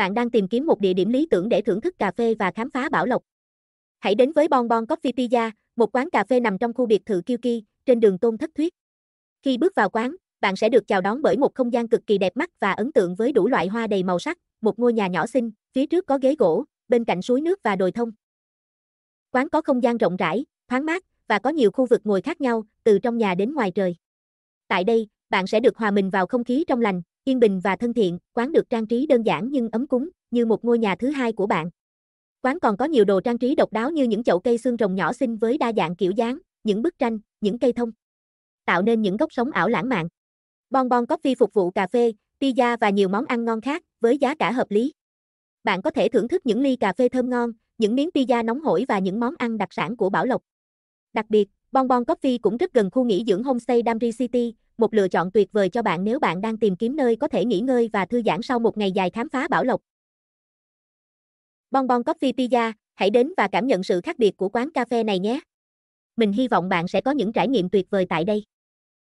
bạn đang tìm kiếm một địa điểm lý tưởng để thưởng thức cà phê và khám phá bảo lộc. Hãy đến với Bon Bon Coffee Pizza, một quán cà phê nằm trong khu biệt thự Kyuki, trên đường Tôn Thất Thuyết. Khi bước vào quán, bạn sẽ được chào đón bởi một không gian cực kỳ đẹp mắt và ấn tượng với đủ loại hoa đầy màu sắc, một ngôi nhà nhỏ xinh, phía trước có ghế gỗ, bên cạnh suối nước và đồi thông. Quán có không gian rộng rãi, thoáng mát và có nhiều khu vực ngồi khác nhau, từ trong nhà đến ngoài trời. Tại đây, bạn sẽ được hòa mình vào không khí trong lành, yên bình và thân thiện, quán được trang trí đơn giản nhưng ấm cúng, như một ngôi nhà thứ hai của bạn. Quán còn có nhiều đồ trang trí độc đáo như những chậu cây xương rồng nhỏ xinh với đa dạng kiểu dáng, những bức tranh, những cây thông. Tạo nên những góc sống ảo lãng mạn. Bon Bon Coffee phục vụ cà phê, pizza và nhiều món ăn ngon khác với giá cả hợp lý. Bạn có thể thưởng thức những ly cà phê thơm ngon, những miếng pizza nóng hổi và những món ăn đặc sản của Bảo Lộc. Đặc biệt, Bon Bon Coffee cũng rất gần khu nghỉ dưỡng homestay Damri City, một lựa chọn tuyệt vời cho bạn nếu bạn đang tìm kiếm nơi có thể nghỉ ngơi và thư giãn sau một ngày dài khám phá bảo lộc. Bonbon Coffee Pizza, hãy đến và cảm nhận sự khác biệt của quán cà phê này nhé. Mình hy vọng bạn sẽ có những trải nghiệm tuyệt vời tại đây.